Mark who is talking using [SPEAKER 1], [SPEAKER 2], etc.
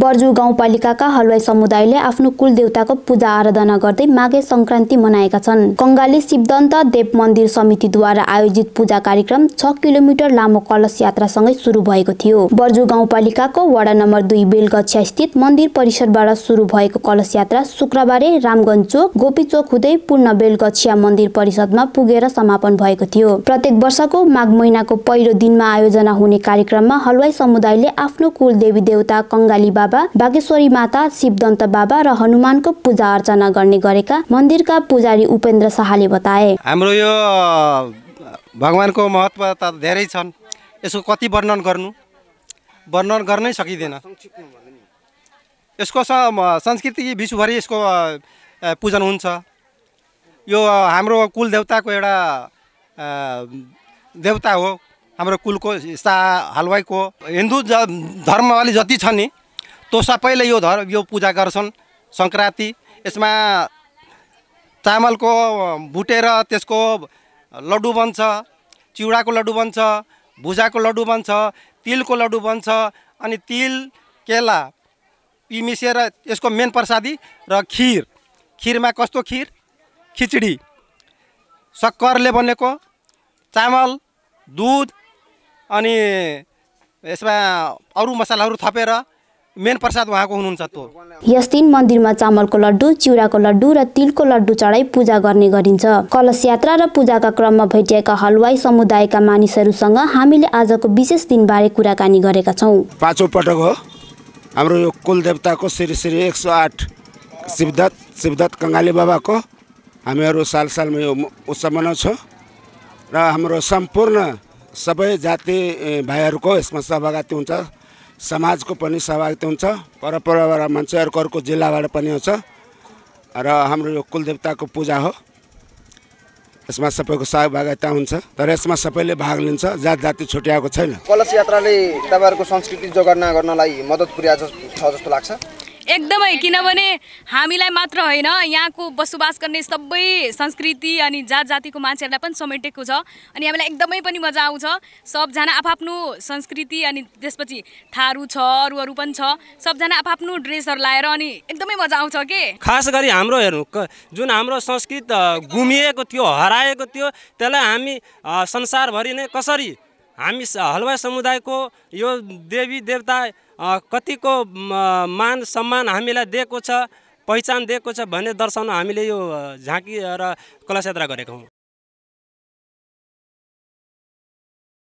[SPEAKER 1] बर्जु गाउँपालिकाका हलवाई समुदायले आफ्नो कुलदेवताको पूजा आराधना गर्दै माघे संक्रान्ति मनाएका छन् कङ्गाली शिवदन्त देव मन्दिर समितिद्वारा आयोजित पूजा कार्यक्रम छ किलोमिटर लामो कलश यात्रासँगै सुरु भएको थियो बर्जु गाउँपालिकाको वडा नम्बर दुई बेलगछिया स्थित मन्दिर परिसरबाट सुरु भएको कलश यात्रा शुक्रबारे रामगञ्ज चोक गोपी चोक हुँदै पूर्ण बेलगछिया मन्दिर परिषदमा पुगेर समापन भएको थियो प्रत्येक वर्षको माघ महिनाको पहिलो दिनमा आयोजना हुने कार्यक्रममा हलवाई समुदायले आफ्नो कुल देवी देवता कङ्गाली बाबा बाबा बागेश्वरी माता शिवदन्त बाबा र हनुमानको पूजा अर्चना गर्ने गरेका मन्दिरका पुजारी उपेन्द्र शाहले बताए
[SPEAKER 2] हाम्रो यो भगवान्को महत्त्व त धेरै छन् यसको कति वर्णन गर्नु वर्णन गर्नै सकिँदैन यसको संस्कृति विश्वभरि यसको पूजन हुन्छ यो हाम्रो कुल देवताको एउटा देवता हो हाम्रो कुलको सा हलवाईको हिन्दू धर्म अलि जति छ नि तो सबैले यो धर यो पूजा गर्छन् सङ्क्रान्ति यसमा चामलको भुटेर त्यसको लड्डु बन्छ चिउडाको लड्डु बन्छ भुजाको लड्डु बन्छ तिलको लड्डु बन्छ अनि तिल केला यी मिसेर यसको मेन प्रसादी र खिर खिरमा कस्तो खिर खिचडी सक्करले बनेको चामल दुध अनि यसमा अरू मसलाहरू थपेर मेन प्रसाद उहाँको हुनुहुन्छ त्यो
[SPEAKER 1] यस दिन मन्दिरमा चामलको लड्डु चिउराको लड्डु र तिलको लड्डु चढाई पूजा गर्ने गरिन्छ कलश यात्रा र पूजाका क्रममा भेटिएका हलवाई समुदायका मानिसहरूसँग हामीले आजको विशेष दिनबारे कुराकानी गरेका छौँ
[SPEAKER 3] पाँचौँ पटक हो हाम्रो यो कुलदेवताको श्री श्री एक सौ आठ शिवदत्त शिवदत्त कङ्गाली बाबाको हामीहरू साल सालमा यो उत्सव मनाउँछौँ र हाम्रो सम्पूर्ण सबै जाति भाइहरूको यसमा सहभागिता हुन्छ समाजको पनि सहभागिता हुन्छ परपरबाट मान्छे अर्को अर्को जिल्लाबाट पनि आउँछ र हाम्रो यो कुलदेवताको पूजा हो यसमा सबैको सहभागिता हुन्छ तर यसमा सबैले भाग लिन्छ जात जाति छुट्याएको छैन
[SPEAKER 2] कलश यात्राले तपाईँहरूको संस्कृति जोगर्ना गर्नलाई मद्दत पुर्याएको छ जस्तो लाग्छ
[SPEAKER 4] एकदमै किनभने हामीलाई मात्र होइन यहाँको बसोबास गर्ने सबै संस्कृति अनि जात जातिको मान्छेहरूलाई पनि समेटेको छ अनि हामीलाई एकदमै पनि मजा आउँछ सबजना आफआफ्नो संस्कृति अनि त्यसपछि थारू छ अरू अरू पनि छ सबजना आफआफ्नो ड्रेसहरू लाएर अनि एकदमै मजा आउँछ के खास
[SPEAKER 2] गरी हाम्रो हेर्नु जुन हाम्रो संस्कृत गुमिएको थियो हराएको थियो त्यसलाई हामी संसारभरि नै कसरी हामी हलवा समुदायको यो देवी देवता कतिको मान सम्मान हामीलाई दिएको छ पहिचान दिएको छ भन्ने दर्शाउन हामीले यो झाँकी
[SPEAKER 1] र कलश यात्रा गरेका हौँ